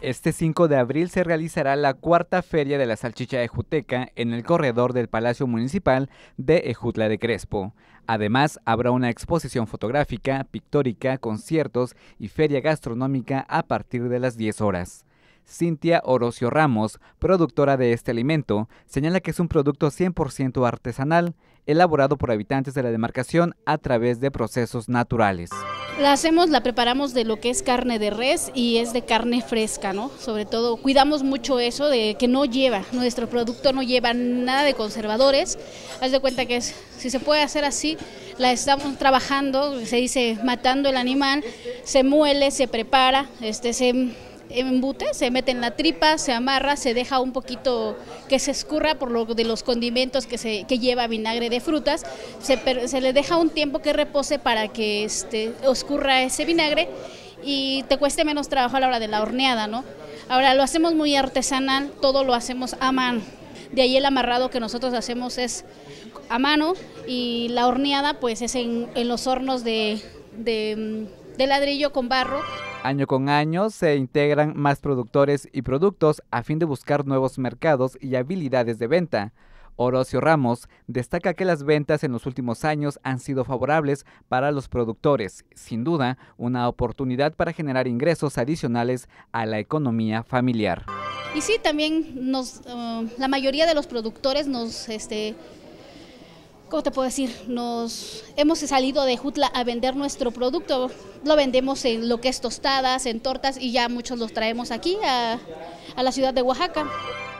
Este 5 de abril se realizará la cuarta feria de la salchicha ejuteca en el corredor del Palacio Municipal de Ejutla de Crespo. Además, habrá una exposición fotográfica, pictórica, conciertos y feria gastronómica a partir de las 10 horas. Cintia Orocio Ramos, productora de este alimento, señala que es un producto 100% artesanal, elaborado por habitantes de la demarcación a través de procesos naturales. La hacemos, la preparamos de lo que es carne de res y es de carne fresca, ¿no? Sobre todo cuidamos mucho eso de que no lleva, nuestro producto no lleva nada de conservadores. Haz de cuenta que si se puede hacer así, la estamos trabajando, se dice matando el animal, se muele, se prepara, este se embute, se mete en la tripa, se amarra, se deja un poquito que se escurra por lo de los condimentos que, se, lleva vinagre de frutas, se, le deja un tiempo que repose para que este, oscurra ese vinagre y te cueste menos trabajo a la hora de la horneada, ¿no? Ahora lo hacemos muy artesanal, todo lo hacemos a mano. De ahí el amarrado que nosotros hacemos es a mano y la horneada pues es en, los hornos mm, de ladrillo con barro. Año con año se integran más productores y productos a fin de buscar nuevos mercados y habilidades de venta. Orocio Ramos destaca que las ventas en los últimos años han sido favorables para los productores, sin duda una oportunidad para generar ingresos adicionales a la economía familiar. Y sí, también nos, eh, la mayoría de los productores nos, este, ¿cómo te puedo decir? Nos hemos salido de Jutla a vender nuestro producto. Lo vendemos en lo que es tostadas, en tortas y ya muchos los traemos aquí a la ciudad de Oaxaca.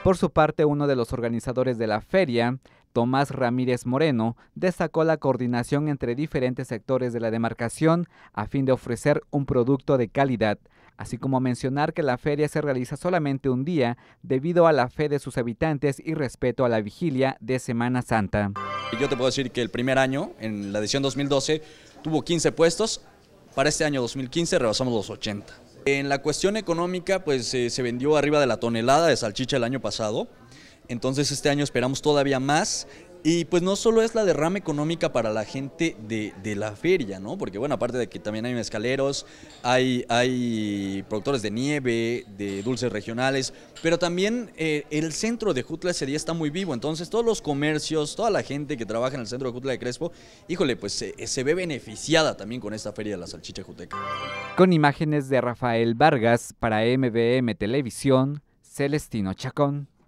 Por su parte, uno de los organizadores de la feria, Tomás Ramírez Moreno, destacó la coordinación entre diferentes sectores de la demarcación a fin de ofrecer un producto de calidad, así como mencionar que la feria se realiza solamente un día debido a la fe de sus habitantes y respeto a la vigilia de Semana Santa. Yo te puedo decir que el primer año, en la edición 2012, tuvo 15 puestos. Para este año 2015 rebasamos los 80. En la cuestión económica, pues eh, se vendió arriba de la tonelada de salchicha el año pasado. Entonces este año esperamos todavía más y pues no solo es la derrama económica para la gente de, la feria, ¿no? Porque bueno, aparte de que también hay mezcaleros, hay, hay productores de nieve, de dulces regionales, pero también eh, el centro de Jutla ese día está muy vivo, entonces todos los comercios, toda la gente que trabaja en el centro de Jutla de Crespo, híjole, pues se, se ve beneficiada también con esta feria de la salchicha juteca. Con imágenes de Rafael Vargas para MBM Televisión, Celestino Chacón.